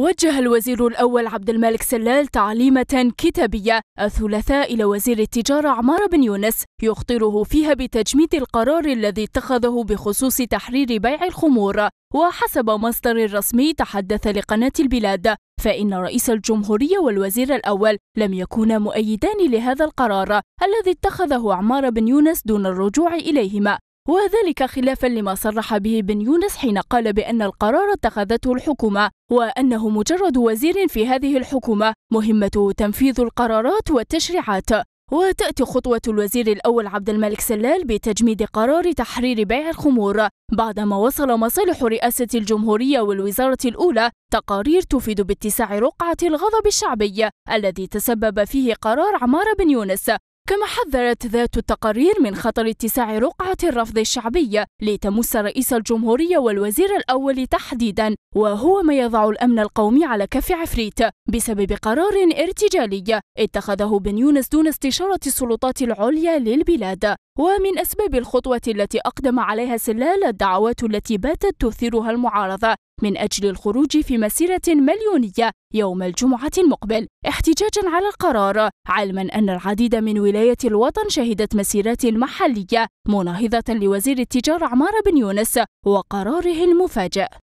وجه الوزير الأول عبد الملك سلال تعليمة كتابية الثلاثاء إلى وزير التجارة عمار بن يونس يخطره فيها بتجميد القرار الذي اتخذه بخصوص تحرير بيع الخمور وحسب مصدر رسمي تحدث لقناة البلاد فإن رئيس الجمهورية والوزير الأول لم يكونا مؤيدان لهذا القرار الذي اتخذه عمار بن يونس دون الرجوع إليهما وذلك خلافا لما صرح به بن يونس حين قال بأن القرار اتخذته الحكومة وأنه مجرد وزير في هذه الحكومة مهمته تنفيذ القرارات والتشريعات وتأتي خطوة الوزير الأول عبد الملك سلال بتجميد قرار تحرير بيع الخمور بعدما وصل مصالح رئاسة الجمهورية والوزارة الأولى تقارير تفيد باتساع رقعة الغضب الشعبي الذي تسبب فيه قرار عمار بن يونس كما حذرت ذات التقارير من خطر اتساع رقعة الرفض الشعبي لتمس رئيس الجمهورية والوزير الأول تحديدا وهو ما يضع الأمن القومي على كف عفريت بسبب قرار ارتجالي اتخذه بن يونس دون استشارة السلطات العليا للبلاد ومن أسباب الخطوة التي أقدم عليها سلال الدعوات التي باتت تثيرها المعارضة من أجل الخروج في مسيرة مليونية يوم الجمعة المقبل احتجاجا على القرار علما أن العديد من ولايات الوطن شهدت مسيرات محلية مناهضة لوزير التجارة عمار بن يونس وقراره المفاجئ